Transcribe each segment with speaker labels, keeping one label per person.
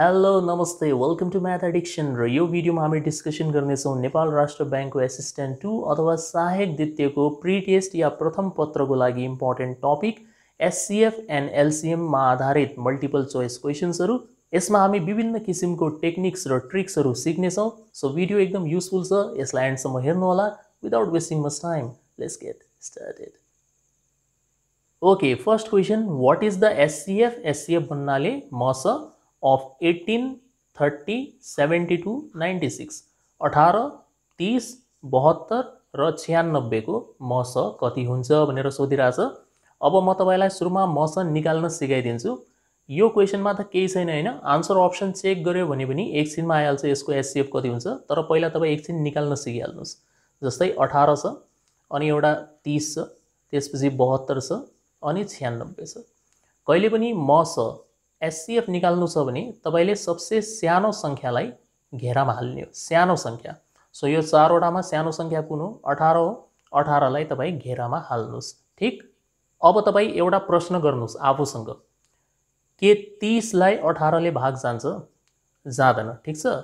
Speaker 1: hello नमस्ते welcome to math addiction रो video में हमें डिस्कसन करने नेपाल राष्ट्र को एसिस्टेन्ट टू अथवा सहायक को प्री टेस्ट या प्रथम पत्र को लगी इंपोर्टेन्ट टपिक एंड एलसीएम में आधारित मल्टिपल चोइस क्वेसन्सहरू इसमें हमी विभिन्न किसिम को टेक्निक्स और ट्रिक्स सीक्ने सो भिडियो एकदम यूजफुल छ एंडसम एन्डसम्म हेर्नुहोला without wasting much time let's get started okay first question what is the SCF SCF भन्ना म of 18, thirty seventy two ninety six अठार तिस बहत्तर र छ्यानब्बेको मस कति हुन्छ भनेर सोधिरहेछ अब म तपाईँलाई सुरुमा मस निकाल्न सिकाइदिन्छु यो क्वेसनमा त केही छैन होइन आन्सर अप्सन चेक गऱ्यो भने पनि एकछिनमा आइहाल्छ यसको एससिएफ कति हुन्छ तर पहिला तपाईँ एकछिन निकाल्न सिकिहाल्नुहोस् जस्तै अठार छ अनि एउटा तिस छ त्यसपछि बहत्तर छ अनि छ्यानब्बे छ कहिले पनि म मस एससिएफ निकाल्नु छ भने तपाईँले सबसे सानो सङ्ख्यालाई घेरामा हाल्ने सानो सङ्ख्या सो यो चारवटामा सानो सङ्ख्या कुन हो अठार हो अठारलाई तपाईँ घेरामा हाल्नुहोस् ठिक अब तपाईँ एउटा प्रश्न गर्नुहोस् आफूसँग के तिसलाई अठारले भाग जान्छ जाँदैन ठिक छ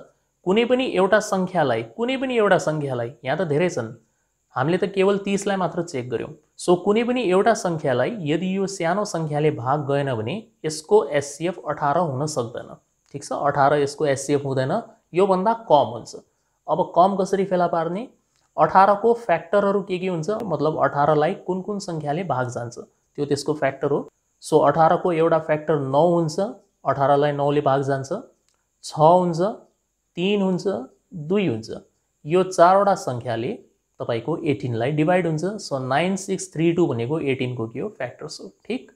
Speaker 1: कुनै पनि एउटा सङ्ख्यालाई कुनै पनि एउटा सङ्ख्यालाई यहाँ त धेरै छन् हमें तो केवल तीस चेक गये सो कुछ भी एटा संख्या यदि यह सानो सङ्ख्याले भाग गएन भने यसको एससिएफ अठार हुन सक्दैन ठिक अठारह इसको यसको एससिएफ यह भाग कम हुन्छ अब कम कसरी फेला पर्ने अठारह को फैक्टर के मतलब अठारह कुन कुन संख्या भाग जान्छ तो त्यसको हो सो अठारह को एवं फैक्टर नौ अठारह लौ नौले भाग जान छीन हो दुई हो यह चार वा संख्या तपाईँको एटिनलाई डिभाइड हुन्छ so nine six three two भनेको एटिनको के हो फ्याक्टर्स हो ठिक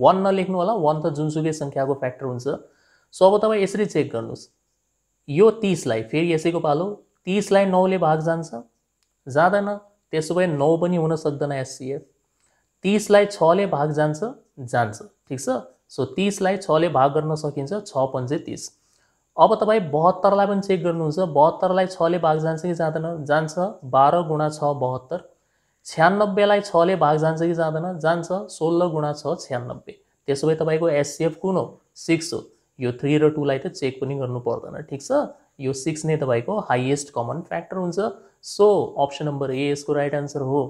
Speaker 1: वान नलेख्नु होला वान त जुनसुकै सङ्ख्याको फ्याक्टर हुन्छ सो अब तपाईँ यसरी चेक गर्नुहोस् यो तिसलाई फेरि यसैको पालो तिसलाई नौले भाग जान्छ जाँदैन त्यसो भए नौ पनि हुन सक्दैन एससिएफ तिसलाई छले भाग जान्छ जान्छ ठिक छ सो तिसलाई छले भाग गर्न सकिन्छ छ पन्चे तिस अब तपाईँ बहत्तरलाई पनि चेक गर्नुहुन्छ बहत्तरलाई छले भाग जान्छ कि जाँदैन जान्छ बाह्र गुणा छ बहत्तर छ्यानब्बेलाई छले भाग जान्छ कि जाँदैन जान्छ सोह्र गुणा छ छ्यानब्बे त्यसो भए तपाईँको एससिएफ कुन हो सिक्स हो यो थ्री र टूलाई त चेक पनि गर्नु पर्दैन ठिक छ यो सिक्स नै तपाईँको हाइएस्ट कमन फ्याक्टर हुन्छ सो अप्सन नम्बर ए यसको राइट आन्सर हो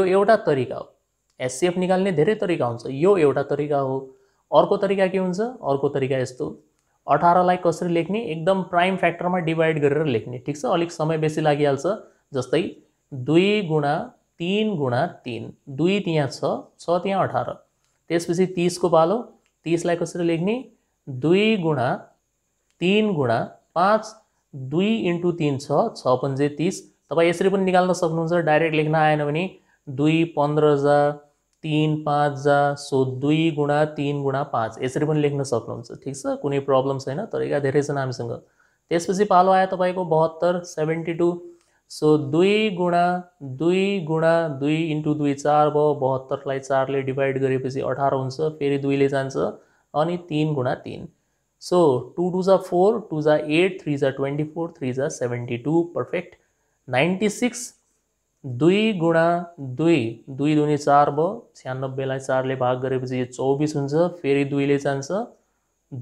Speaker 1: यो एउटा तरिका हो एससिएफ निकाल्ने धेरै तरिका हुन्छ यो एउटा तरिका हो अर्को तरिका के हुन्छ अर्को तरिका यस्तो अठारलाई कसरी लेख्ने एकदम प्राइम फ्याक्टरमा डिभाइड गरेर लेख्ने ठिक छ अलिक समय बेसी लागिहाल्छ जस्तै दुई गुणा तिन गुणा तिन दुई त्यहाँ छ छ त्यहाँ अठार त्यसपछि तिसको पालो तिसलाई कसरी लेख्ने दुई गुणा तिन गुणा पाँच दुई इन्टु तिन छ छ पन्जे तिस तपाईँ यसरी पनि निकाल्न सक्नुहुन्छ डाइरेक्ट लेख्न आएन भने दुई पन्ध्र हजार तीन पांच जा सो दुई गुणा तीन गुणा पांच इसी लेखन सकूँ ठीक है कुछ प्रब्लम छैन तर क्या धेरे हमीसंग पालो आया पालो को बहत्तर सेभेन्टी टू सो दुई गुणा दुई गुणा दुई इंटू दुई चार भयो बहत्तरलाई चारले डिवाइड करे अठारह हो फिर दुईले जान्छ अनि गुणा तीन सो टू टू जा फोर टू जा एट थ्री जा ट्वेंटी फोर थ्री जा seventy two perfect ninety six दुई गुणा दुई दुई दुई चार भयो छ्यानब्बेलाई चारले भाग गरेपछि यो चौबिस हुन्छ फेरि दुईले जान्छ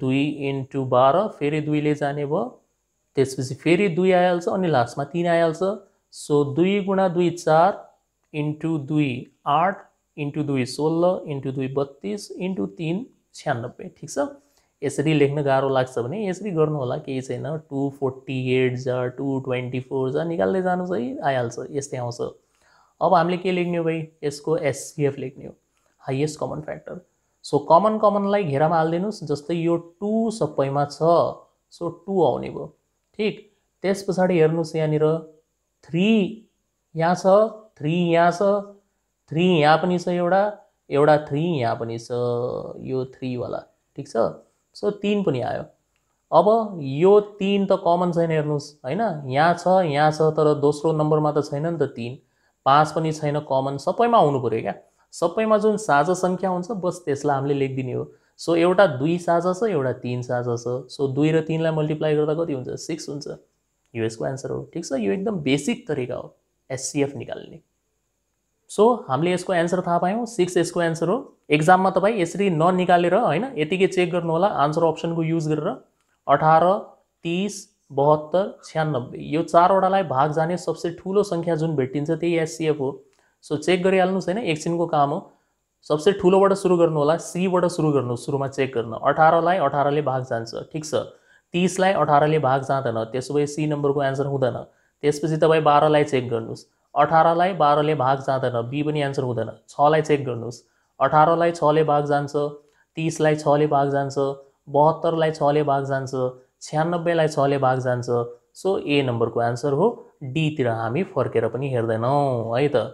Speaker 1: दुई इन्टु बाह्र फेरि दुईले जाने भयो त्यसपछि फेरि दुई आइहाल्छ अनि लास्टमा तिन आइहाल्छ सो दुई गुणा दुई चार इन्टु दुई आठ इन्टु दुई सोह्र इन्टु दुई बत्तिस इन्टु तिन छ्यानब्बे ठिक छ यसरी लेख्न गाह्रो लाग्छ भने यसरी गर्नु होला केही छैन टु फोर्टी एट छ टु ट्वेन्टी फोर छ निकाल्दै जानु चाहिँ आइहाल्छ यस्तै आउँछ अब हामीले के लेख्ने हो भाइ यसको एससिएफ लेख्ने हो highest common factor so common कमनलाई घेरामा हालिदिनुहोस् जस्तै यो टु सबैमा छ सो टु आउने भयो ठिक त्यस पछाडि हेर्नुहोस् यहाँनिर थ्री यहाँ छ थ्री यहाँ छ थ्री यहाँ पनि छ एउटा एउटा थ्री यहाँ पनि छ यो थ्रीवाला ठिक छ सो तिन पनि आयो अब यो तिन त कमन छैन हेर्नुहोस् होइन यहाँ छ यहाँ छ तर दोस्रो नम्बरमा त छैन नि त तिन पाँच पनि छैन कमन सबैमा आउनु पऱ्यो क्या सबैमा जुन साझा सङ्ख्या हुन्छ बस त्यसलाई हामीले लेखिदिने हो सो एउटा दुई साझा छ एउटा तिन साझा छ सो दुई र तिनलाई मल्टिप्लाई गर्दा कति हुन्छ सिक्स हुन्छ यो यसको एन्सर हो ठिक छ यो एकदम बेसिक तरिका हो एससिएफ निकाल्ने सो हामीले यसको एन्सर थाहा पायौँ सिक्स यसको एन्सर हो एक्जाममा तपाईँ यसरी ननिकालेर होइन यतिकै चेक गर्नुहोला आन्सर अप्सनको युज गरेर अठार तिस बहत्तर छ्यानब्बे यो चारवटालाई भाग जाने सबसे ठुलो सङ्ख्या जुन भेटिन्छ त्यही एससिएफ हो सो चेक गरिहाल्नुहोस् होइन एकछिनको काम हो सबसे ठुलोबाट सुरु गर्नु होला सीबाट सुरु गर्नु सुरुमा चेक गर्नु अठारलाई अठारले भाग जान्छ ठिक छ तिसलाई अठारले भाग जाँदैन त्यसो भए सी नम्बरको एन्सर हुँदैन त्यसपछि तपाईँ बाह्रलाई चेक गर्नुहोस् अठारलाई बाह्रले भाग जाँदैन बी पनि एन्सर हुँदैन छलाई चेक गर्नुहोस् अठारलाई छले भाग जान्छ तिसलाई छले भाग जान्छ बहत्तरलाई छले भाग जान्छ छ्यानब्बेलाई छले भाग जान्छ सो ए नम्बरको एन्सर हो डीतिर हामी फर्केर पनि हेर्दैनौँ है त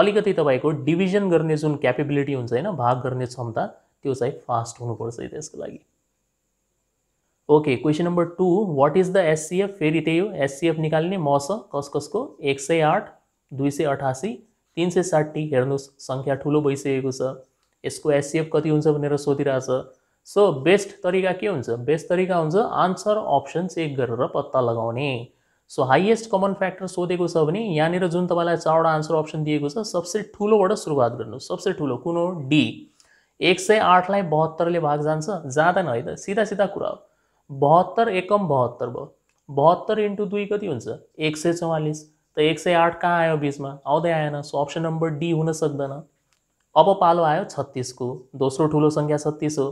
Speaker 1: अलिकति तपाईँको डिभिजन गर्ने जुन क्यापेबिलिटी हुन्छ होइन भाग गर्ने क्षमता त्यो चाहिँ फास्ट हुनुपर्छ त्यसको लागि okay question number two what is the S C F फिर इतने एस सी एफ निकालने मस कस कस को एक सौ आठ दुई सौ अठासी तीन सौ साठी संख्या ठूल भैस इसको एस सी एफ कति होने सोधी सो बेस्ट तरीका के हो बेस्ट तरीका होन्सर आन्सर अप्सन चेक कर पत्ता लगने सो हाइएस्ट कमन फैक्टर सोधे यहाँ जो तब चार आंसर अप्सन दिएको सबसे ठुलोबाट सुरुआत कर सबसे ठूल कुन हो डी एक आठ लहत्तर बहत्तरले भाग जान जाँदैन सीधा सीधा कुरा हो बहत्तर एकम बहत्तर भयो बहत्तर इन्टु दुई कति हुन्छ एक सय चौवालिस त एक सय आठ कहाँ आयो बिचमा आउँदै आएन सो अप्सन नम्बर डी हुन सक्दैन अब पालो आयो छत्तिसको दोस्रो ठुलो सङ्ख्या छत्तिस हो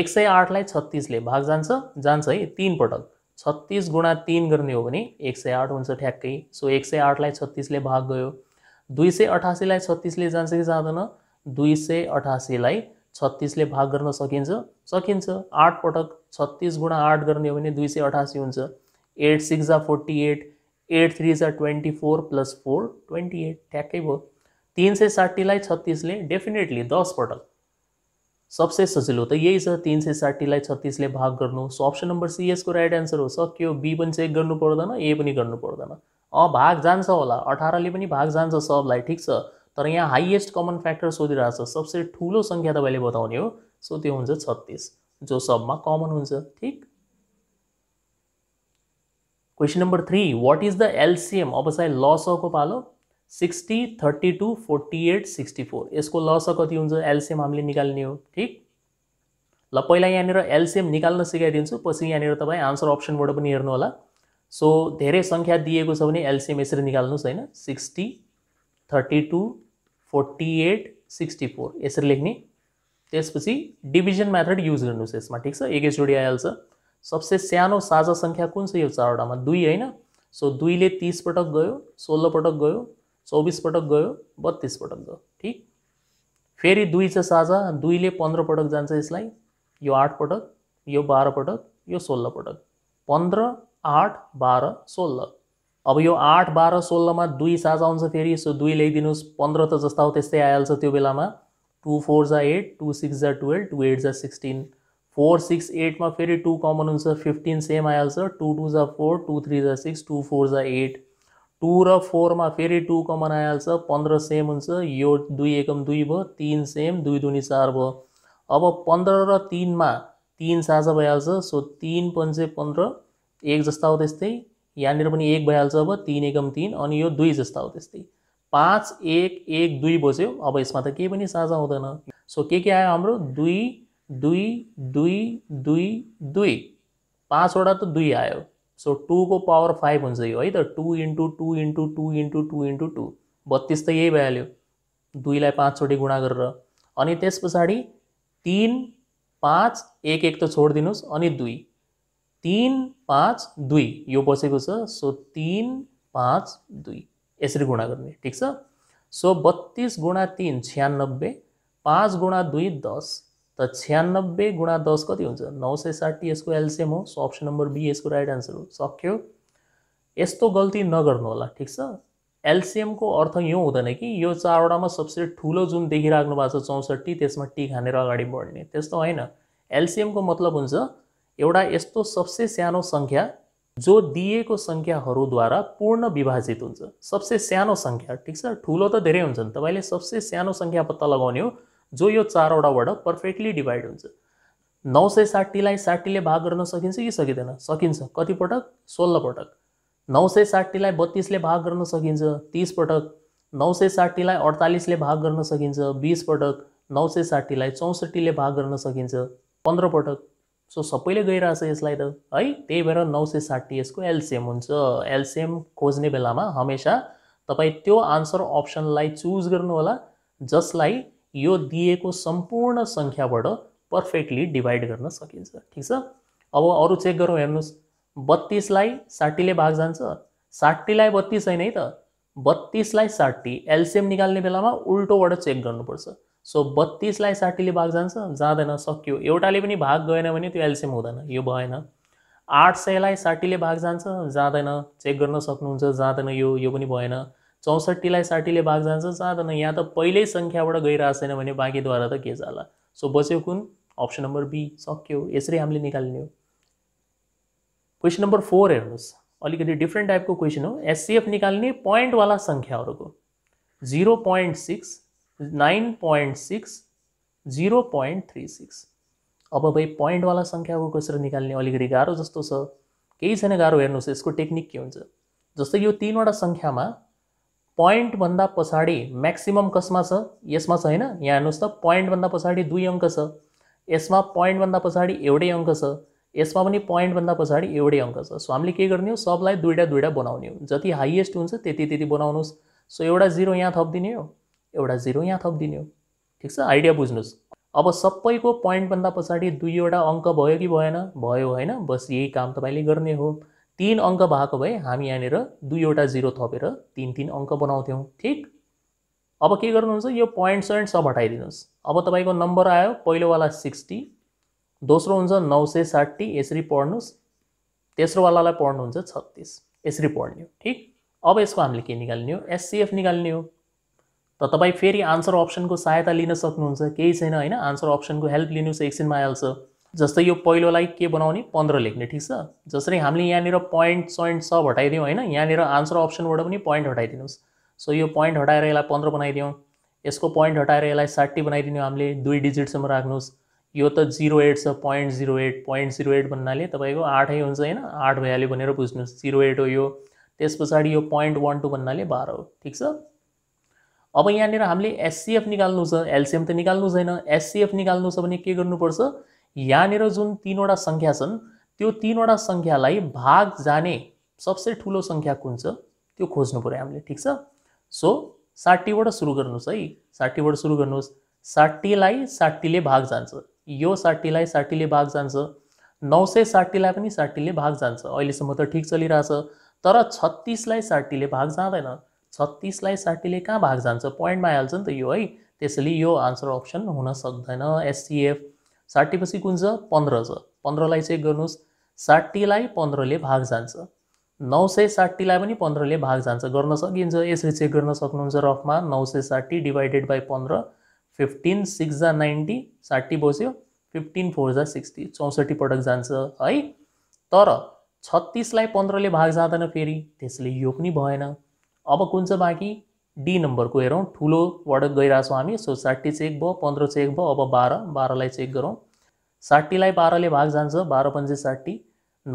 Speaker 1: एक सय आठलाई छत्तिसले भाग जान्छ जान्छ है तिन पटक छत्तिस गुणा तिन गर्ने हो भने एक सय आठ हुन्छ ठ्याक्कै सो एक सय आठलाई छत्तिसले भाग गयो दुई सय अठासीलाई छत्तिसले जान्छ कि जाँदैन दुई सय अठासीलाई छत्तिसले भाग गर्न सकिन्छ सकिन्छ आठ पटक छत्तीस गुणा आठ करने दुई सौ अठासी होट एट सिक्स जा फोर्टी एट एट थ्री जा twenty four plus four twenty eight ठ्याक्कै तीन सौ साठी छत्तीस ने डेफिनेटली दस पटक सबसे सजिलो तो यही छ तिन सय छत्तीस ने भाग कर सो अप्सन नंबर सी इसको राइट एंसर हो सको बी चेक कर ए भी गर्नु पर्दैन भाग जान होला अठारले पनि भाग जान्छ सब ठीक है तर यहाँ हाइएस्ट कमन फैक्टर सोधिरहेको सबसे ठूल संख्या तपाईँले हो सो तो होत्तीस જો સબમાં કોમન હોય ઠીક question number three what is the LCM अब साहेब लॉस को पालो सिक्सटी थर्टी टू 60 32 48 64 यसको लस कति हो एलसीएम हमें निकाल्ने हो ठीक ल पैला यहाँ एलसीएम निकाल्न सिकाइदिन्छु पछि यहाँनिर तपाईँ आन्सर अप्सनबाट पनि हेर्नु होला सो धेरै सङ्ख्या दिएको छ भने एलसीएम यसरी निल्स है sixty thirty two forty eight sixty four इसी लेख्ने त्यसपछि डिभिजन मेथड युज गर्नुहोस् यसमा ठिक छ जोडी आइहाल्छ सबसे सानो साझा सङ्ख्या कुन छ यो चारवटामा दुई होइन सो दुईले तिस पटक गयो सोह्र पटक गयो चौबिस पटक गयो बत्तिस पटक गयो ठिक फेरि दुई छ साझा दुईले पन्ध्र पटक जान्छ यसलाई यो आठ पटक यो बाह्र पटक यो सोह्र पटक पन्ध्र आठ बाह्र सोह्र अब यो आठ बाह्र सोह्रमा दुई साझा आउँछ फेरि सो दुई ल्याइदिनुहोस् पन्ध्र त जस्ता हो त्यस्तै आइहाल्छ त्यो बेलामा टू ફોર ઝા एट टू सिक्स ઝા ટ્વેલ્વ ટુ એટ ઝા સિક્સટીન फोर सिक्स એટમાં ફેરી ટુ કોમન આવશે ફિફ્ટીન સેમ આયા આવશે टू ટુ ઝા ફોર ટુ થ્રી ઝા સિક્સ ટુ ફોર ઝા એટ र फोरमा फेरि टू कमन आइहाल्छ पन्ध्र सेम हुन्छ यो दुई एकम दुई भयो तिन सेम दुई दुनी चार भयो अब पन्ध्र र तिनमा तिन साझा भइहाल्छ सो तिन पन्चे पन्ध्र एक जस्ता हो त्यस्तै यहाँनिर पनि एक भइहाल्छ अब तिन एकम तिन अनि यो दुई जस्ता हो त्यस्तै पाँच एक एक दुई बस्यो अब यसमा त केही पनि साझा हुँदैन सो के के आयो हाम्रो दुई दुई दुई दुई दुई पाँचवटा त दुई आयो सो टूको पावर फाइभ हुन्छ यो है त two into two into two into two into two बत्तिस त यही भइहाल्यो दुईलाई पाँचचोटि गुणा गरेर अनि त्यस पछाडि तिन पाँच एक एक त छोडिदिनुहोस् अनि दुई तिन पाँच दुई यो बसेको छ सो तिन पाँच दुई यसरी गुणा गर्ने ठिक छ सो बत्तिस गुणा तिन छ्यानब्बे पाँच गुणा दुई दस त छ्यानब्बे गुणा दस कति हुन्छ नौ सय साठी यसको एल्सियम हो सो अप्सन नम्बर बी यसको राइट आन्सर हो सक्यो यस्तो गल्ती नगर्नु होला ठिक छ एल्सियमको अर्थ यो हुँदैन कि यो चारवटामा सबसे ठुलो जुन देखिराख्नु भएको छ चौसठी त्यसमा टी खानेर अगाडि बढ्ने त्यस्तो होइन एल्सियमको मतलब हुन्छ एउटा यस्तो सबसे सानो सङ्ख्या जो दिएको सङ्ख्याहरूद्वारा पूर्ण विभाजित हुन्छ सबसे सानो सङ्ख्या ठिक छ ठुलो त धेरै हुन्छ नि तपाईँले सबसे सानो सङ्ख्या पत्ता लगाउने हो जो यो चारवटाबाट पर्फेक्टली डिभाइड हुन्छ नौ सय साठीलाई साठीले भाग गर्न सकिन्छ कि सकिँदैन सकिन्छ कति पटक सोह्र पटक नौ सय साठीलाई बत्तिसले भाग गर्न सकिन्छ तिस पटक नौ सय साठीलाई अडतालिसले भाग गर्न सकिन्छ बिस पटक नौ सय साठीलाई चौसठीले भाग गर्न सकिन्छ पन्ध्र पटक सो सबैले गइरहेछ यसलाई त है त्यही भएर नौ सय साठी यसको एलसिएम हुन्छ एलसिएम खोज्ने बेलामा हमेसा तपाईँ त्यो आन्सर अप्सनलाई चुज गर्नुहोला जसलाई यो दिएको सम्पूर्ण सङ्ख्याबाट पर्फेक्टली डिभाइड गर्न सकिन्छ ठिक छ अब अरू चेक गरौँ हेर्नुहोस् बत्तिसलाई साठीले भाग जान्छ साठीलाई बत्तिस होइन है त बत्तिसलाई साठी एलसिएम निकाल्ने बेलामा उल्टोबाट चेक गर्नुपर्छ सो बत्तिसलाई साठीले भाग जान्छ जाँदैन सक्यो एउटाले पनि भाग गएन भने त्यो एल्सियम हुँदैन यो भएन आठ सयलाई साठीले भाग जान्छ जाँदैन चेक गर्न सक्नुहुन्छ जाँदैन यो यो पनि भएन चौसठीलाई साठीले भाग जान्छ जाँदैन यहाँ त पहिल्यै सङ्ख्याबाट गइरहेको छैन भने बाँकीद्वारा त के जाला सो बच्यो कुन अप्सन नम्बर बी सक्यो यसरी हामीले निकाल्ने हो क्वेसन नम्बर फोर हेर्नुहोस् अलिकति डिफ्रेन्ट टाइपको क्वेसन हो एससिएफ निकाल्ने पोइन्टवाला सङ्ख्याहरूको जिरो पोइन्ट सिक्स 9.6 0.36 अब भाइ पोइन्टवाला सङ्ख्याको कसरी निकाल्ने अलिकति गाह्रो जस्तो छ केही छैन गाह्रो हेर्नुहोस् यसको टेक्निक के हुन्छ जस्तै यो तिनवटा सङ्ख्यामा पोइन्टभन्दा पछाडि म्याक्सिमम कसमा छ यसमा छ होइन यहाँ हेर्नुहोस् त पोइन्टभन्दा पछाडि दुई अङ्क छ यसमा पोइन्टभन्दा पछाडि एउटै अङ्क छ यसमा पनि पोइन्टभन्दा पछाडि एउटै अङ्क छ सो हामीले के गर्ने हो सबलाई दुइटा दुइटा बनाउने हो जति हाइएस्ट हुन्छ त्यति त्यति बनाउनुहोस् सो एउटा जिरो यहाँ थपिदिने हो एउटा जिरो यहाँ थपिदिने हो ठिक छ आइडिया बुझ्नुहोस् अब सबैको पोइन्टभन्दा पछाडि दुईवटा अङ्क भयो कि भएन भयो होइन बस यही काम तपाईँले गर्ने हो तिन अङ्क भएको भए हामी यहाँनिर दुईवटा जिरो थपेर तिन तिन अङ्क बनाउँथ्यौँ ठिक अब के गर्नुहुन्छ यो पोइन्ट सोइन्ट सब हटाइदिनुहोस् अब तपाईँको नम्बर आयो पहिलोवाला सिक्सटी दोस्रो हुन्छ नौ सय साठी यसरी पढ्नुहोस् तेस्रोवालालाई पढ्नुहुन्छ छत्तिस यसरी पढ्ने हो ठिक अब यसको हामीले के निकाल्ने हो एससिएफ निकाल्ने हो त तपाईँ फेरि आन्सर अप्सनको सहायता लिन सक्नुहुन्छ केही छैन होइन आन्सर अप्सनको हेल्प लिनुहोस् एकछिनमा आइहाल्छ जस्तै यो पहिलोलाई के बनाउने पन्ध्र लेख्ने ठिक छ जसरी हामीले यहाँनिर पोइन्ट सोइन्ट छ हटाइदिउँ होइन यहाँनिर आन्सर अप्सनबाट पनि पोइन्ट हटाइदिनुहोस् सो यो पोइन्ट हटाएर यसलाई पन्ध्र बनाइदिउँ यसको पोइन्ट हटाएर यसलाई साठी बनाइदिनु हामीले दुई डिजिटसम्म राख्नुहोस् यो त जिरो एट छ point zero eight point zero eight भन्नाले तपाईँको आठै हुन्छ होइन आठ भइहाल्यो भनेर बुझ्नुहोस् जिरो एट हो यो त्यस पछाडि यो पोइन्ट वान टू भन्नाले बाह्र हो ठिक छ अब यहाँनिर हामीले एससिएफ निकाल्नु छ एलसिएम त निकाल्नु छैन एससिएफ निकाल्नु छ भने के गर्नुपर्छ यहाँनिर जुन तिनवटा सङ्ख्या छन् त्यो तिनवटा सङ्ख्यालाई भाग जाने सबसे ठुलो सङ्ख्या कुन छ त्यो खोज्नु पऱ्यो हामीले ठिक छ सो साठीबाट सुरु गर्नुहोस् है साठीबाट सुरु गर्नुहोस् साठीलाई साठीले भाग जान्छ यो साठीलाई साठीले भाग जान्छ नौ सय साठीलाई पनि साठीले भाग जान्छ अहिलेसम्म त ठिक चलिरहेछ तर छत्तिसलाई साठीले भाग जाँदैन छत्तिसलाई साठीले कहाँ भाग जान्छ पोइन्टमा आइहाल्छ नि त यो है त्यसैले यो आन्सर अप्सन हुन सक्दैन एससिएफ साठीपछि कुन छ पन्ध्र छ पन्ध्रलाई चेक गर्नुहोस् साठीलाई पन्ध्रले भाग जान्छ नौ सय साठीलाई पनि पन्ध्रले भाग जान्छ गर्न सकिन्छ यसरी चेक गर्न सक्नुहुन्छ रफमा नौ सय साठी डिभाइडेड बाई पन्ध्र फिफ्टिन सिक्स जा नाइन्टी साठी बस्यो फिफ्टिन फोर जा सिक्सटी चौसठी पटक जान्छ है तर छत्तिसलाई पन्ध्रले भाग जाँदैन फेरि त्यसले यो पनि भएन अब कुन चाहिँ बाँकी डी नम्बरको हेरौँ ठुलोबाट गइरहेछौँ हामी सो साठी चेक भयो पन्ध्र चेक भयो अब बाह्र बाह्रलाई चेक गरौँ साठीलाई बाह्रले भाग जान्छ बाह्र पन्जे साठी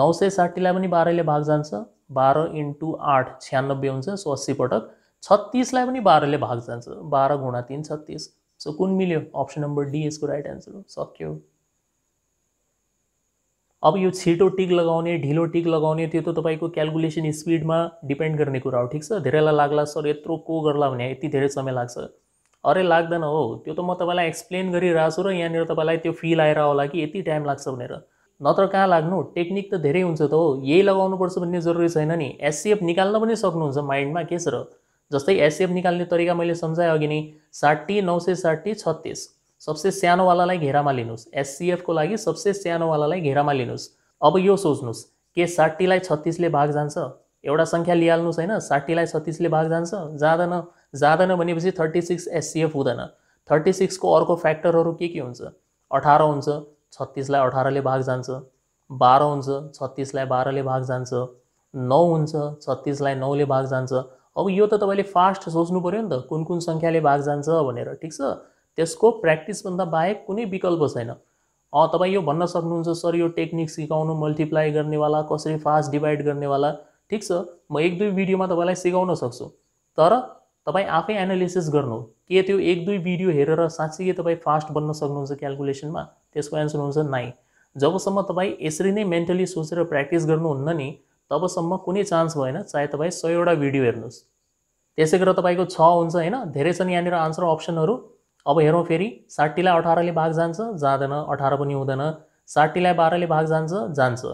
Speaker 1: नौ सय साठीलाई पनि बाह्रले भाग जान्छ बाह्र इन्टु आठ छ्यानब्बे हुन्छ सो अस्सी पटक छत्तिसलाई पनि बाह्रले भाग जान्छ बाह्र गुणा तिन छत्तिस सो कुन मिल्यो अप्सन नम्बर डी यसको राइट एन्सर हो सक्यो अब यो छिटो टिक लगाउने ढिलो टिक लगाउने त्यो त तपाईँको क्यालकुलेसन स्पिडमा डिपेन्ड गर्ने कुरा हो ठिक छ धेरैलाई लाग्ला सर यत्रो को गर्ला भने यति धेरै समय लाग्छ अरे लाग्दैन हो त्यो त म तपाईँलाई एक्सप्लेन गरिरहेको छु र यहाँनिर तपाईँलाई त्यो फिल आएर होला कि यति टाइम लाग्छ भनेर नत्र कहाँ लाग्नु टेक्निक त धेरै हुन्छ त हो यही लगाउनुपर्छ भन्ने जरुरी छैन नि एससिएफ निकाल्न पनि सक्नुहुन्छ माइन्डमा के छ र जस्तै एससिएफ निकाल्ने तरिका मैले सम्झाएँ अघि नै साठी नौ सय साठी छत्तिस सबसे सानोवालालाई घेरामा लिनुहोस् एससिएफको लागि सबसे सानोवालालाई घेरामा लिनुहोस् अब यो सोच्नुहोस् के साठीलाई छत्तिसले भाग जान्छ एउटा सङ्ख्या लिइहाल्नुहोस् होइन साठीलाई छत्तिसले भाग जान्छ जाँदैन जाँदैन भनेपछि थर्टी सिक्स एससिएफ हुँदैन थर्टी सिक्सको अर्को फ्याक्टरहरू के के हुन्छ अठार हुन्छ छत्तिसलाई अठारले भाग जान्छ बाह्र हुन्छ छत्तिसलाई बाह्रले भाग जान्छ नौ हुन्छ छत्तिसलाई नौले भाग जान्छ अब यो त तपाईँले फास्ट सोच्नु पऱ्यो नि त कुन कुन सङ्ख्याले भाग जान्छ भनेर ठिक छ त्यसको प्र्याक्टिसभन्दा बाहेक कुनै विकल्प छैन तपाईँ यो भन्न सक्नुहुन्छ सर यो टेक्निक सिकाउनु मल्टिप्लाई गर्नेवाला कसरी फास्ट डिभाइड गर्नेवाला ठिक छ म एक दुई भिडियोमा तपाईँलाई सिकाउन सक्छु तर तपाईँ आफै एनालिसिस गर्नु के त्यो एक दुई भिडियो हेरेर साँच्चै तपाईँ फास्ट बन्न सक्नुहुन्छ क्यालकुलेसनमा त्यसको एन्सर हुन्छ नाइ जबसम्म तपाईँ यसरी नै मेन्टली सोचेर प्र्याक्टिस गर्नुहुन्न नि तबसम्म कुनै चान्स भएन चाहे तपाईँ सयवटा भिडियो हेर्नुहोस् त्यसै गरेर तपाईँको छ हुन्छ होइन धेरै छन् यहाँनिर आन्सर अप्सनहरू अब हेरौँ फेरि साठीलाई अठारले भाग जान्छ जाँदैन अठार पनि हुँदैन साठीलाई बाह्रले भाग जान्छ जान्छ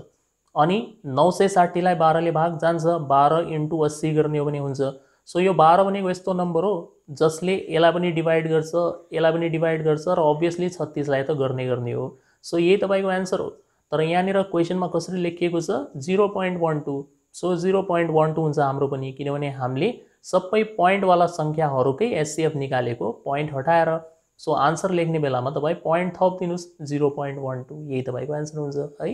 Speaker 1: अनि नौ सय साठीलाई बाह्रले भाग जान्छ बाह्र इन्टु अस्सी गर्ने हो भने हुन्छ सो यो बाह्र भनेको यस्तो नम्बर हो जसले यसलाई पनि डिभाइड गर्छ यसलाई पनि डिभाइड गर्छ र अभियसली छत्तिसलाई त गर्ने गर्ने हो सो यही तपाईँको एन्सर हो तर यहाँनिर क्वेसनमा कसरी लेखिएको छ zero point one two so zero point one two हुन्छ हाम्रो पनि किनभने हामीले सबै पोइन्टवाला सङ्ख्याहरूकै एचसिएफ निकालेको पॉइंट हटाएर सो आन्सर लेख्ने बेलामा तपाईँ थप दिन जीरो पॉइंट वन टू यही तब तो को एंसर है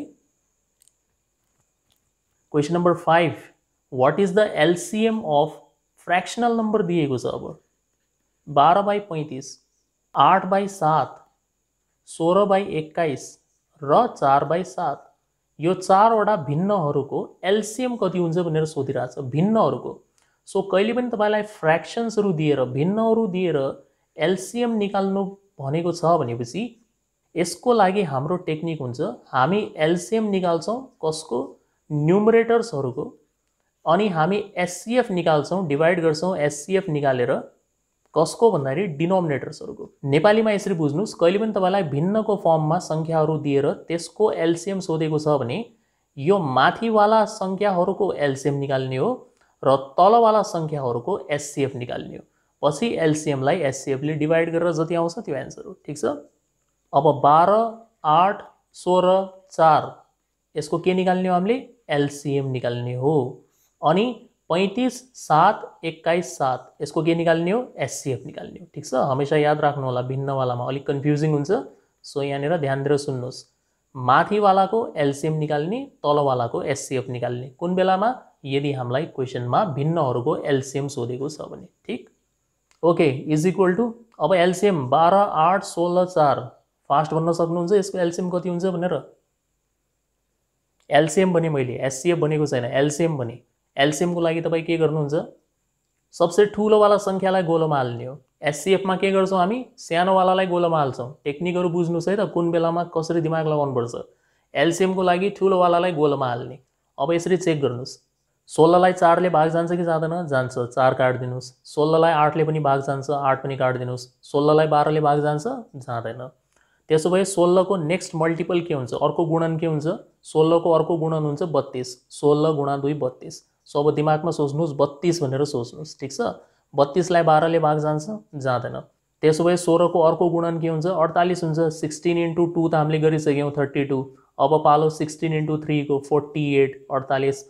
Speaker 1: question number is the LCM of fractional number दिखे अब बाहर बाई पैंतीस आठ बाई सात सोलह बाई एक्काईस रार बाई सात वा भिन्न को एलसीएम कति होने भनेर भिन्न को सो कहिले पनि तपाईँलाई फ्रेक्सन्सहरू दिएर भिन्नहरू दिएर एलसिएम निकाल्नु भनेको छ भनेपछि यसको लागि हाम्रो टेक्निक हुन्छ हामी एलसिएम निकाल्छौँ कसको न्युमरेटर्सहरूको अनि हामी एससिएफ निकाल्छौँ डिभाइड गर्छौँ एससिएफ निकालेर कसको भन्दाखेरि डिनोमिनेटर्सहरूको नेपालीमा यसरी बुझ्नुहोस् कहिले पनि तपाईँलाई भिन्नको फर्ममा सङ्ख्याहरू दिएर त्यसको एलसिएम सोधेको छ भने यो माथिवाला सङ्ख्याहरूको एलसिएम निकाल्ने हो र तलवाला सङ्ख्याहरूको एससिएफ निकाल्ने हो पछि एलसिएमलाई एससिएफले डिभाइड गरेर जति आउँछ त्यो एन्सर हो ठीक अब बाहर आठ सोलह चार इसको के निने हमें एलसीएम निने हो अ पैंतीस सात एक्काईस सात इसको के निने हो एससीएफ निकाल्ने ठीक ठिक छ याद रख्हला भिन्नवाला में अलग कन्फ्यूजिंग हो सो यहाँ ध्यान दिएर सुन्नुहोस् माथिवालाको एलसिएम निकाल्ने तलवालाको निने निकाल्ने कुन में यदि हामीलाई क्वेसनमा भिन्नहरूको एलसिएम सोधेको छ भने ठिक ओके इज इक्वल टु अब एलसिएम बाह्र आठ सोह्र चार फास्ट भन्न सक्नुहुन्छ यसको एलसिएम कति हुन्छ भनेर एलसिएम भने मैले एससिएफ भनेको छैन एलसिएम भने एलसिएमको लागि तपाईँ के गर्नुहुन्छ सबसे ठुलोवाला सङ्ख्यालाई गोलोमा हाल्ने हो एससिएफमा के गर्छौँ हामी सानोवालालाई गोलोमा हाल्छौँ टेक्निकहरू बुझ्नुहोस् है त कुन बेलामा कसरी दिमाग लगाउनुपर्छ एलसिएमको लागि ठुलोवालालाई गोलोमा हाल्ने अब यसरी चेक गर्नुहोस् सोह्रलाई चारले भाग जान कि जाँदैन जान्छ चार सोलह सोह्रलाई आठले ले भाग जान आठ भी पनि काटिदिनुहोस् सोह्रलाई बाह्रले भाग जान तेसो भाई सोलह को नेक्स्ट मल्टिपल के हुन्छ गुणन के होता सोलह को अर्क गुणन हो बत्तीस सोलह गुणा दुई बत्तीस सो अब में सोच्नुहोस् बत्तीस भनेर ठीक है बत्तीस बत्तिसलाई के भाग जान जान तेसो भाई सोलह को अर्क गुणन के होता अड़तालीस हो सिक्सटिन इंटू टू हमें कर सक्यौ थर्टी टू अब पालो सिक्सटीन इंटू थ्री को फोर्टी एट अड़तालीस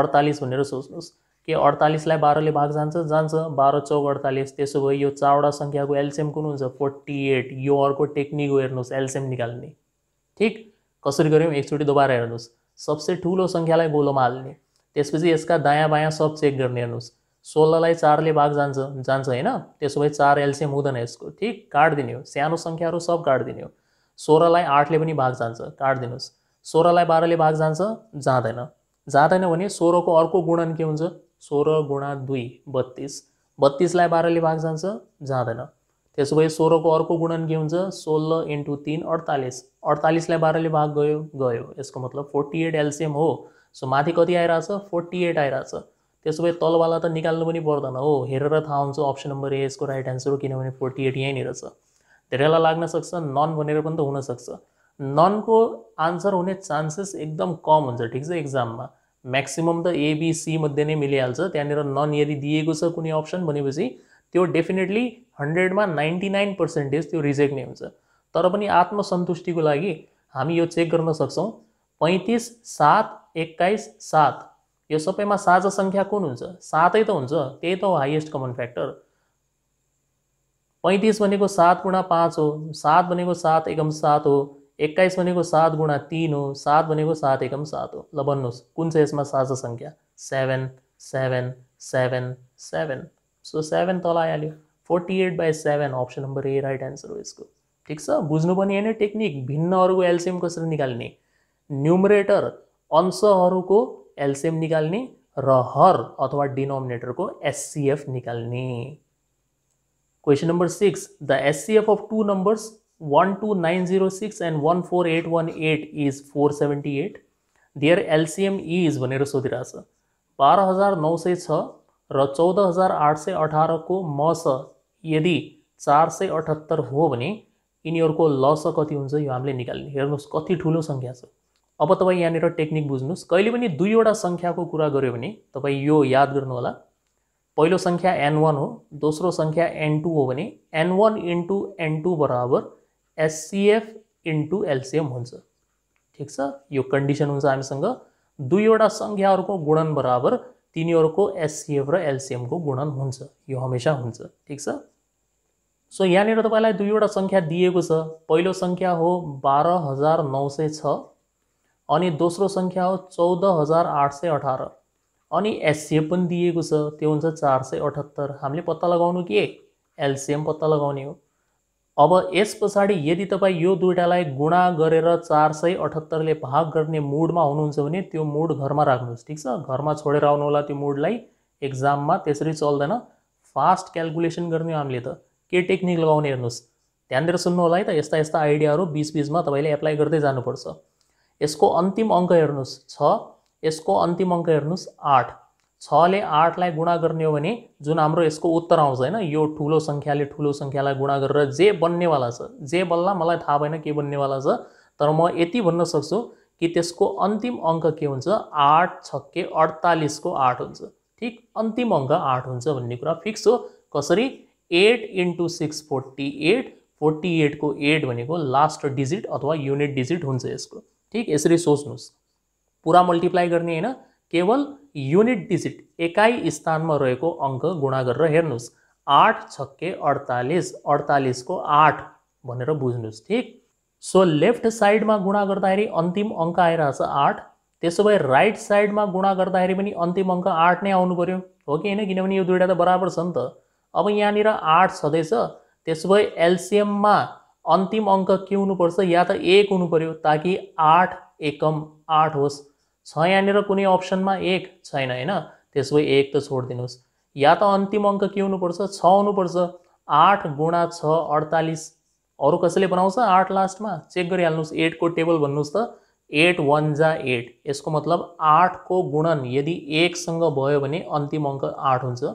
Speaker 1: अडतालिस भनेर सोच्नुहोस् के अडतालिसलाई बाह्रले भाग जान्छ जान्छ बाह्र चौक अडतालिस त्यसो भए यो चारवटा सङ्ख्याको एल्सिएम कुन हुन्छ फोर्टी एट यो अर्को टेक्निक हो हेर्नुहोस् एल्सियम निकाल्ने ठिक कसरी गऱ्यौँ एकचोटि दोबारा हेर्नुहोस् सबसे ठुलो सङ्ख्यालाई गोलोमा हाल्ने त्यसपछि यसका दायाँ बायाँ सब चेक गर्ने हेर्नुहोस् सोह्रलाई चारले भाग जान्छ जान्छ होइन त्यसो भए चार एल्सियम हुँदैन यसको ठिक काटिदिने हो सानो सङ्ख्याहरू सब काटिदिने हो सोह्रलाई आठले पनि भाग जान्छ काटिदिनुहोस् सोह्रलाई बाह्रले भाग जान्छ जाँदैन जाँदैन भने सोह्रको अर्को गुणन के हुन्छ सोह्र गुणा दुई बत्तिस बत्तिसलाई बाह्रले भाग जान्छ जाँदैन त्यसो भए सोह्रको अर्को गुणन के हुन्छ सोह्र इन्टु तिन अडतालिस अडतालिसलाई बाह्रले भाग गयो गयो यसको मतलब फोर्टी एट एलसिएम हो सो माथि कति आइरहेछ फोर्टी एट आइरहेछ त्यसो भए तलवाला त निकाल्नु पनि पर्दैन हो हेरेर थाहा हुन्छ अप्सन नम्बर ए यसको राइट आन्सर हो किनभने फोर्टी एट यहीँनिर छ धेरैलाई लाग्न सक्छ नन भनेर पनि त हुनसक्छ नन को आंसर होने चान्सेस एकदम कम हो है एक्जाम में मैक्सिमम तो एबीसी मध्य मध्ये मिली मिलिहाल्छ त्यहाँनिर नन यदि दिएको छ कुनै अप्सन भनेपछि तो डेफिनेटली में नाइन्टी नाइन पर्सेंटेज तो रिजेक्ट नहीं होता तर तो आत्मसंतुष्टि को लगी हम ये चेक कर सकता पैंतीस सात एक्काईस सात सब में साझा संख्या कौन तो तो हो सात त हुन्छ त्यही हो हाइएस्ट कमन फैक्टर पैंतीस सात गुणा पांच हो सात सात एकम सात हो एक्काईस सात गुणा तीन हो सात भनेको सात एकम सात हो ल कौन से इसमें सात साझा सङ्ख्या seven seven seven so seven तल हाल forty eight by seven option number A right answer हो इसको ठीक है छ बुझ्नुपर्ने होइन टेक्निक को एल्सियम कसरी निकाल्ने न्युमरेटर अंशहरूको एल्सियम निकाल्ने निने रर अथवा को एससीएफ निकाल्ने question number six the SCF of two numbers 12906 and 14818 is 478 there LCM is भनेर सोधिरहेछ बाह्र हजार नौ सय छ र चौध हजार आठ सय अठारको मस यदि चार सय अठहत्तर हो भने यिनीहरूको लस कति हुन्छ यो हामीले निकाल्ने हेर्नुहोस् कति ठुलो सङ्ख्या छ अब तपाईँ यहाँनिर टेक्निक बुझ्नुहोस् कहिले पनि दुईवटा सङ्ख्याको कुरा गर्यो भने तपाईँ यो याद गर्नुहोला पहिलो सङ्ख्या एन वान हो दोस्रो सङ्ख्या एन टू हो भने N one into N two बराबर S C F into LCM हुन्छ ठिक कंडीशन यो कन्डिसन हुन्छ दुईवटा संख्या को गुणन बराबर तिनी को एस र एफ गुणन को गुणन हो हमेशा हो ठीक सो यहाँ तब दुईवटा संख्या दिखे पेल संख्या हो बाहर हजार नौ सौ छ अनि दोस्रो संख्या हो चौदह हजार आठ सौ अठारह अनि एससिएफ पनि दिएको छ त्यो हुन्छ चार सौ अठहत्तर हमें पत्ता लगाउनु कि एलसिएम पत्ता लगने हो अब यस पछाडि यदि तपाईँ यो दुइटालाई गुणा गरेर चार सय अठहत्तरले भाग गर्ने मुडमा हुनुहुन्छ भने त्यो मुड घरमा राख्नुहोस् ठिक छ घरमा छोडेर आउनुहोला त्यो मुडलाई एक्जाममा त्यसरी चल्दैन फास्ट क्यालकुलेसन गर्ने हामीले त के टेक्निक लगाउने हेर्नुहोस् ध्यान दिएर सुन्नु होला है त यस्ता यस्ता आइडियाहरू बिच बिचमा तपाईँले एप्लाई गर्दै जानुपर्छ यसको अन्तिम अङ्क हेर्नुहोस् छ यसको अन्तिम अङ्क हेर्नुहोस् आठ छठ આઠલાય ગુણાકાર करने जो हम इसको उत्तर उत्तर है हैन यो संख्या ने ठूल संख्या गुणा कर जे बनने वाला जे बल्ला मैं ठा भेन के बनने वाला तर म भन्न सकु कि अंतिम अंक के होता आठ छक्के अड़तालीस को आठ हो ठीक अंतिम अंक आठ होने कुछ कुरा फिक्स हो कसरी फोर्टी एट फोर्टी एट को एट बने लास्ट डिजिट अथवा यूनिट डिजिट हो इसको ठीक इसी सोच्नुस् पूरा मल्टिप्लाई करने है यूनिट डिजिट एकाई स्थान में रहकर अंक गुणा कर हेनो आठ छक्के अडतालिस को आठ भनेर ठीक सो लेफ्ट साइड में गुणा अंतिम अंक आई रह आठ ते भाई राइट साइड में गुणा कर अंतिम अंक आठ नहीं आने पऱ्यो हो कि होइन किनभने यो दुइटा बराबर छ अब यहाँ आठ छँदैछ भाई एलसीएम में अंतिम अंक के होता या तो एक होता ताकि आठ एकम आठ होस् यहाँ कुछ अप्सन में एक छेन है ते भाई एक छोड़ दिन या तो अंतिम अंक के हुनुपर्छ छ आठ गुणा छ अड़तालीस अरु कसैले बना आठ में चेक कर एट को टेबल भन्न त एट वन जा एट इसको मतलब आठ को गुणन यदि एक संग भने अन्तिम आठ हो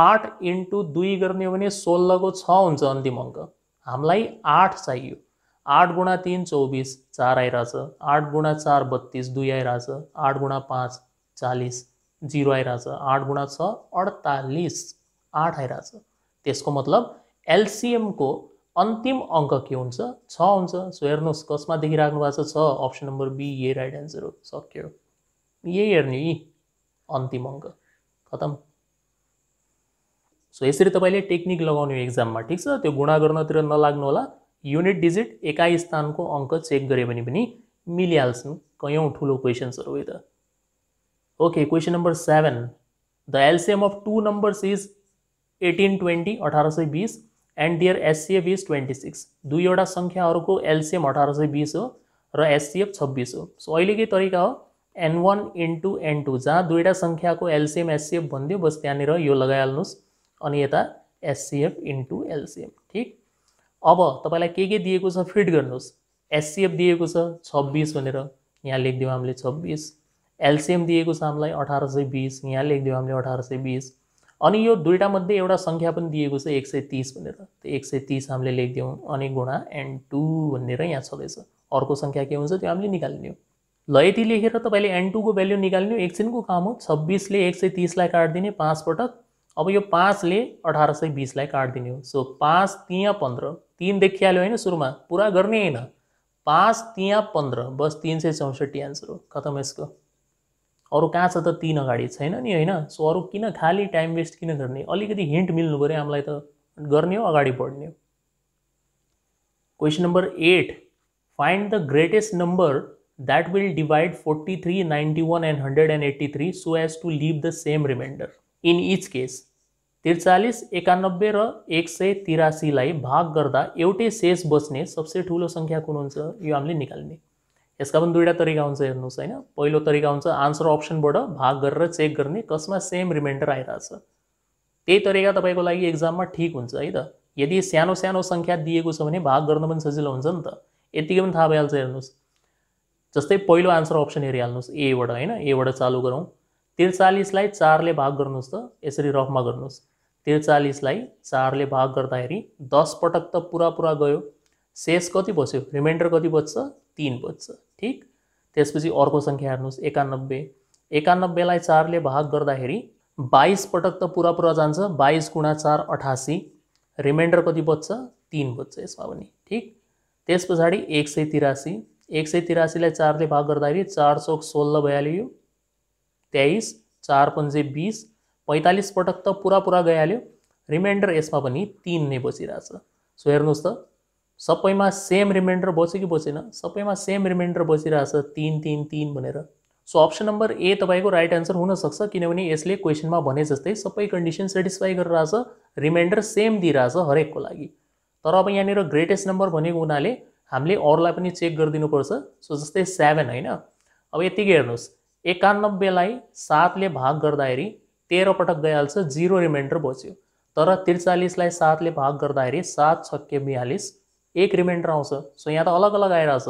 Speaker 1: आठ इंटू दुई करने सोलह को छ हो अंतिम अंक हमला आठ चाहिए आठ गुणा तीन चौबीस चार आइरहेछ आठ गुणा चार बत्तीस दुई आइरहेछ आठ गुणा पाँच चालिस जीरो आइरहेछ आठ गुणा छ अडतालिस आठ आइरहेछ त्यसको मतलब एलसिएमको अन्तिम अङ्क के हुन्छ छ हुन्छ सो हेर्नुहोस् कसमा देखिराख्नु भएको छ अप्सन नम्बर बी यही राइट एन्सर हो सक्यो यही हेर्ने यी अन्तिम अङ्क खतम सो यसरी तपाईँले टेक्निक लगाउने एक्जाममा ठिक छ त्यो गुणा गर्नतिर नलाग्नु होला डिजिट एकाई स्थान को अंक चेक गए भने पनि ठूल क्वेश्चन ठुलो okay question number seven the LCM of two numbers is eighteen twenty अठारह सौ बीस and their SCF is twenty six दुईवटा संख्या को एलसीएम अठारह सौ बीस हो रहा एससीएफ छब्बीस हो सो अलग तरीका हो N one N two N two जहाँ संख्या को एलसीएम एससीएफ भनिदियो बस त्यहाँनिर यो लगाई हाल्स अता एससीएफ इंटू एलसीएम ठीक अब तपाईँलाई के के दिएको छ फिट गर्नुहोस् एससिएफ दिएको छ छब्बिस भनेर यहाँ लेखिदियो हामीले छब्बिस एलसिएम दिएको छ हामीलाई अठार सय बिस यहाँ लेखिदियो हामीले अठार सय बिस अनि यो दुइटामध्ये एउटा सङ्ख्या पनि दिएको छ एक सय तिस भनेर त्यो एक सय तिस हामीले लेखिदियौँ अनि गुणा एन टू भनेर यहाँ छँदैछ अर्को सङ्ख्या के हुन्छ त्यो हामीले हो ल यति लेखेर तपाईँले एन टूको भ्याल्यु निकाल्नु एकछिनको काम हो छब्बिसले एक सय तिसलाई काटिदिने पाँचपटक पटक अब यो पाँचले अठार सय बिसलाई काटिदिने हो सो पाँच तिया पन्ध्र तिनदेखि आयो होइन सुरुमा पुरा गर्ने होइन पाँच त्यहाँ पन्ध्र बस तिन सय चौसठी आन्सर हो खतम यसको अरू कहाँ छ त तिन अगाडि छैन नि होइन सो अरू किन खालि टाइम वेस्ट किन गर्ने अलिकति हिन्ट मिल्नु पऱ्यो हामीलाई त गर्ने हो अगाडि बढ्ने हो question number eight find the greatest number that will divide forty three ninety one and hundred and eighty three so as to leave the same remainder in each case त्रिचालिस एकानब्बे र एक सय तिरासीलाई भाग गर्दा एउटै शेष बस्ने सबसे ठुलो सङ्ख्या कुन हुन्छ यो हामीले निकाल्ने यसका पनि दुईवटा तरिका हुन्छ हेर्नुहोस् होइन पहिलो तरिका हुन्छ आन्सर अप्सनबाट भाग गरेर चेक गर्ने कसमा सेम रिमाइन्डर आइरहेछ त्यही तरिका तपाईँको लागि एक्जाममा ठिक हुन्छ है त यदि सानो सानो सङ्ख्या दिएको छ भने भाग गर्न पनि सजिलो हुन्छ नि त यतिकै पनि थाहा भइहाल्छ हेर्नुहोस् जस्तै पहिलो आन्सर अप्सन हेरिहाल्नुहोस् एबाट होइन एबाट चालु गरौँ त्रिचालिसलाई चारले भाग गर्नुहोस् त यसरी रफमा गर्नुहोस् त्रिचालिसलाई चारले भाग गर्दाखेरि दस पटक त पुरा पुरा गयो शेष कति बस्यो रिमाइन्डर कति बज्छ तिन बज्छ ठिक त्यसपछि अर्को सङ्ख्या हेर्नुहोस् एकानब्बे एकानब्बेलाई चारले भाग गर्दाखेरि बाइस पटक त पुरा पुरा जान्छ बाइस गुणा चार अठासी रिमाइन्डर कति बज्छ तिन बज्छ यसमा पनि ठिक त्यस पछाडि एक सय तिरासी एक सय तिरासीलाई चारले भाग गर्दाखेरि चार सौ सोह्र भइहाल्यो तेइस चार पन्जे बिस पैँतालिस पटक त पुरा पुरा गइहाल्यो रिमाइन्डर यसमा पनि तिन नै बसिरहेछ सो हेर्नुहोस् त सबैमा सेम रिमाइन्डर बस्यो कि बसेन सबैमा सेम रिमाइन्डर बसिरहेछ तिन तिन तिन भनेर सो अप्सन नम्बर ए तपाईँको राइट आन्सर हुनसक्छ किनभने यसले क्वेसनमा भने जस्तै सबै कन्डिसन सेटिस्फाई गरिरहेछ रिमाइन्डर सेम दिइरहेछ हरेकको लागि तर अब यहाँनिर ग्रेटेस्ट नम्बर भनेको हुनाले हामीले अरूलाई पनि चेक गरिदिनुपर्छ सो जस्तै सेभेन होइन अब यत्तिकै हेर्नुहोस् एकानब्बेलाई सातले भाग गर्दाखेरि तेह्र पटक गइहाल्छ जिरो रिमाइन्डर बस्यो तर त्रिचालिसलाई सातले भाग गर्दाखेरि सात छक्के बिहालिस एक रिमाइन्डर आउँछ सो यहाँ त अलग अलग आइरहेछ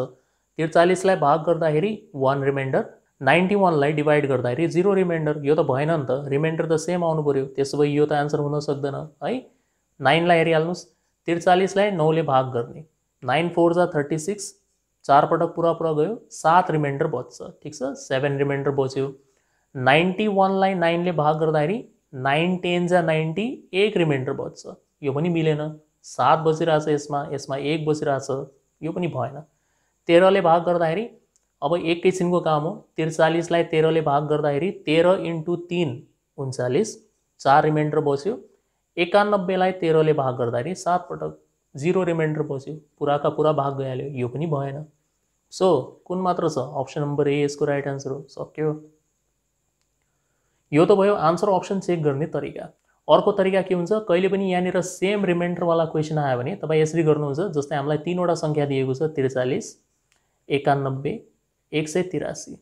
Speaker 1: त्रिचालिसलाई भाग गर्दाखेरि वान रिमाइन्डर नाइन्टी वानलाई डिभाइड गर्दाखेरि जिरो रिमाइन्डर यो त भएन नि त रिमाइन्डर त सेम आउनु पऱ्यो त्यसो भए यो त आन्सर हुन सक्दैन है नाइनलाई हेरिहाल्नुहोस् त्रिचालिसलाई नौले भाग गर्ने नाइन फोर जा थर्टी सिक्स चारपटक पुरा पुरा गयो सात रिमाइन्डर बच्छ ठिक छ सेभेन रिमाइन्डर बच्यो नाइन्टी वानलाई नाइनले भाग गर्दाखेरि नाइन टेन जा नाइन्टी एक रिमाइन्डर बच्छ यो पनि मिलेन सात बसिरहेछ यसमा यसमा एक बसिरहेछ यो पनि भएन तेह्रले भाग गर्दाखेरि अब एकैछिनको काम हो त्रिचालिसलाई तेह्रले भाग गर्दाखेरि तेह्र इन्टु तिन उन्चालिस चार रिमाइन्डर बस्यो एकानब्बेलाई तेह्रले भाग गर्दाखेरि सातपटक जिरो रिमाइन्डर बस्यो पुराका पुरा भाग गइहाल्यो यो पनि भएन सो कुन मात्र छ अप्सन नम्बर ए यसको राइट आन्सर हो सक्यो यो त तो भयो आन्सर अप्सन चेक गर्ने तरिका अर्को तरिका के हुन्छ कहिले पनि यहाँनिर सेम रिमाइन्डरवाला क्वेसन आयो भने तपाईँ यसरी गर्नुहुन्छ जस्तै हामीलाई तिनवटा सङ्ख्या दिएको छ त्रिचालिस एकानब्बे एक सय तिरासी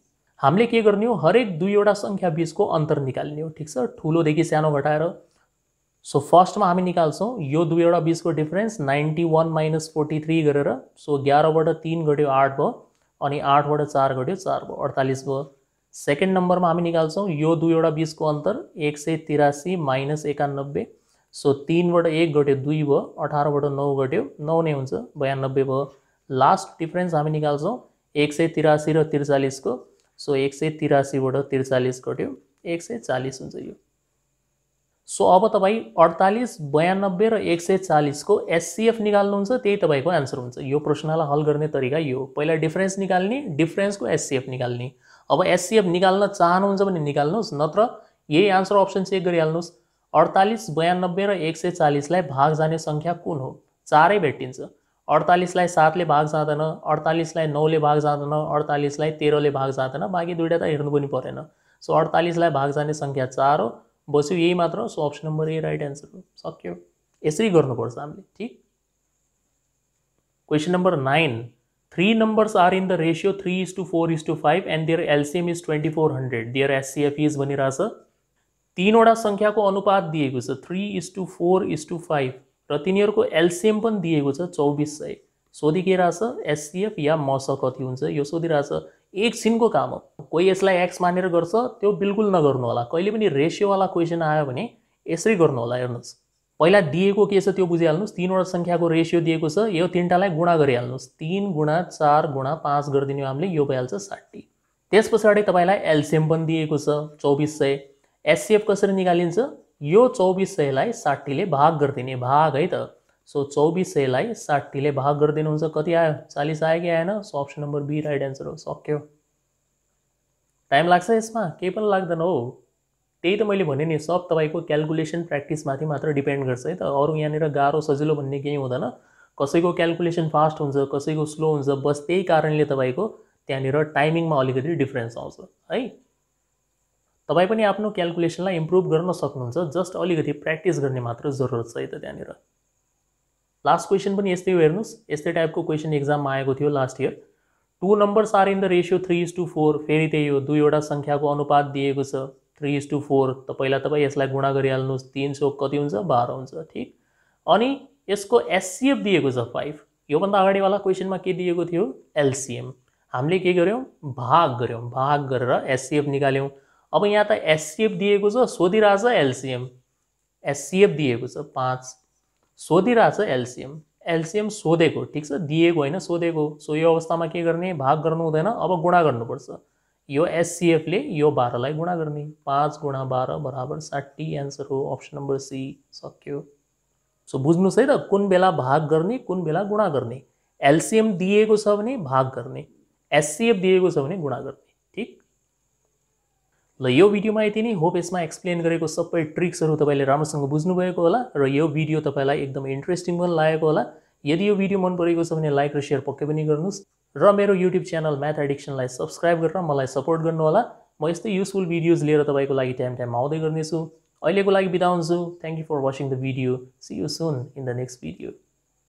Speaker 1: हामीले के गर्ने हो हरेक दुईवटा सङ्ख्या बिचको अन्तर निकाल्ने हो ठिक छ ठुलोदेखि सानो घटाएर सो फर्स्ट में हम निकाल सौ यो दुईवटा को difference ninety one minus forty three गरेर सो बट तीन घट्यो आठ भयो आठ बट चार घट्यो चार अड़तालीस भो सेकेंड नंबर में हम निकाल्छौँ यो दुईवटा को अंतर एक सौ तिरासी माइनस एकानब्बे सो तीन बट एक घट्यो दुई अठारह बट नौ घट्यो नौ नहीं हो बयानबे भयो लास्ट डिफ्रेन्स हामी एक सौ तिरासी रिचालीस को सो एक तिरासी बट तिरचालीस घट्यो एक सौ चालीस हो सो अब तपाईँ अडतालिस बयानब्बे र एक सय चालिसको एससिएफ निकाल्नुहुन्छ त्यही तपाईँको आन्सर हुन्छ यो प्रश्नलाई हल गर्ने तरिका यो पहिला डिफ्रेन्स निकाल्ने डिफ्रेन्सको एससिएफ निकाल्ने अब एससिएफ निकाल्न चाहनुहुन्छ भने निकाल्नुहोस् नत्र यही आन्सर अप्सन चेक गरिहाल्नुहोस् अडतालिस बयानब्बे र एक सय चालिसलाई भाग जाने सङ्ख्या कुन हो चारै भेटिन्छ अडतालिसलाई सातले भाग जाँदैन अडतालिसलाई नौले भाग जाँदैन अडतालिसलाई तेह्रले भाग जाँदैन बाँकी दुइटा त हेर्नु पनि परेन सो अडतालिसलाई भाग जाने सङ्ख्या चार हो बस यही मात्र so option number A right answer हो सको इसी गर्नुपर्छ हामीले ठिक question nine three numbers are in the ratio three is to four is to five and their LCM is twenty four hundred their F is तीनवटा संख्या को अनुपात दिएको three is to four is to five र को LCM पनि दिएको छ चौबिस सय सोधिरहेछ या मस कति हो सोधी रहता एकछिनको काम हो कोही यसलाई एक्स मानेर गर्छ त्यो बिल्कुल नगर्नु होला कहिले पनि रेसियोवाला क्वेसन आयो भने यसरी गर्नु होला हेर्नुहोस् पहिला दिएको के छ त्यो बुझिहाल्नुहोस् तिनवटा सङ्ख्याको रेसियो दिएको छ यो तिनवटालाई गुणा गरिहाल्नुहोस् तिन गुणा चार गुणा पाँच गरिदिने हामीले यो भइहाल्छ साठी त्यस पछाडि तपाईँलाई एलसिएम पनि दिएको छ चौबिस सय एससिएफ कसरी निकालिन्छ यो चौबिस सयलाई साठीले भाग गरिदिने भाग है त सो चौबिस सयलाई साठीले भाग गरिदिनुहुन्छ कति आयो चालिस आयो कि आएन so option number B right answer हो सक्यो टाइम लाग्छ यसमा केही पनि लाग्दैन हो त्यही त मैले भनेँ नि सब तपाईँको क्यालकुलेसन प्र्याक्टिसमाथि मात्र डिपेन्ड गर्छ है त अरू यहाँनिर गाह्रो सजिलो भन्ने केही हुँदैन कसैको क्यालकुलेसन फास्ट हुन्छ कसैको स्लो हुन्छ बस त्यही कारणले तपाईँको त्यहाँनिर टाइमिङमा अलिकति डिफ्रेन्स आउँछ है तपाईँ पनि आफ्नो क्यालकुलेसनलाई इम्प्रुभ गर्न सक्नुहुन्छ जस्ट अलिकति प्र्याक्टिस गर्ने मात्र जरुरत छ है त त्यहाँनिर लास्ट क्वेसन पनि यस्तै हो हेर्नुहोस् यस्तै टाइपको क्वेसन एक्जाममा आएको थियो last year two numbers are in the ratio three is to four फेरि त्यही हो दुईवटा सङ्ख्याको अनुपात दिएको छ थ्री इज टू फोर त पहिला तपाईँ यसलाई गुणा गरिहाल्नुहोस् तिन सौ कति हुन्छ बाह्र हुन्छ ठिक अनि यसको एससिएफ दिएको छ फाइभ योभन्दा अगाडिवाला क्वेसनमा के दिएको थियो एलसिएम हामीले के गर्यौँ भाग गऱ्यौँ भाग गरेर एससिएफ निकाल्यौँ अब यहाँ त एससिएफ दिएको छ सोधिरहेछ एलसिएम एससिएफ दिएको छ पाँच छ एलसिएम एलसिएम सोधेको ठिक छ दिएको होइन सोधेको सो यो अवस्थामा के गर्ने भाग गर्नु हुँदैन अब गुणा गर्नुपर्छ यो एससिएफले यो बाह्रलाई गुणा गर्ने पाँच गुणा बाह्र बराबर साठी एन्सर हो अप्सन नम्बर सी सक्यो सो बुझ्नुहोस् है त कुन बेला भाग गर्ने कुन बेला गुणा गर्ने एलसिएम दिएको छ भने भाग गर्ने एससिएफ दिएको छ भने गुणा गर्ने ल यो भिडियोमा यति नै होप यसमा एक्सप्लेन गरेको सबै ट्रिक्सहरू तपाईँले राम्रोसँग बुझ्नुभएको होला र यो भिडियो तपाईँलाई एकदम इन्ट्रेस्टिङ पनि लागेको होला यदि यो भिडियो मन परेको छ भने लाइक र सेयर पक्कै पनि गर्नुहोस् र मेरो युट्युब च्यानल म्याथ एडिक्सनलाई सब्सक्राइब गरेर मलाई सपोर्ट गर्नुहोला म यस्तै युजफुल भिडियोज लिएर तपाईँको लागि टाइम टाइममा आउँदै गर्नेछु अहिलेको लागि बिदा हुन्छु thank you for watching the video see you soon in the next video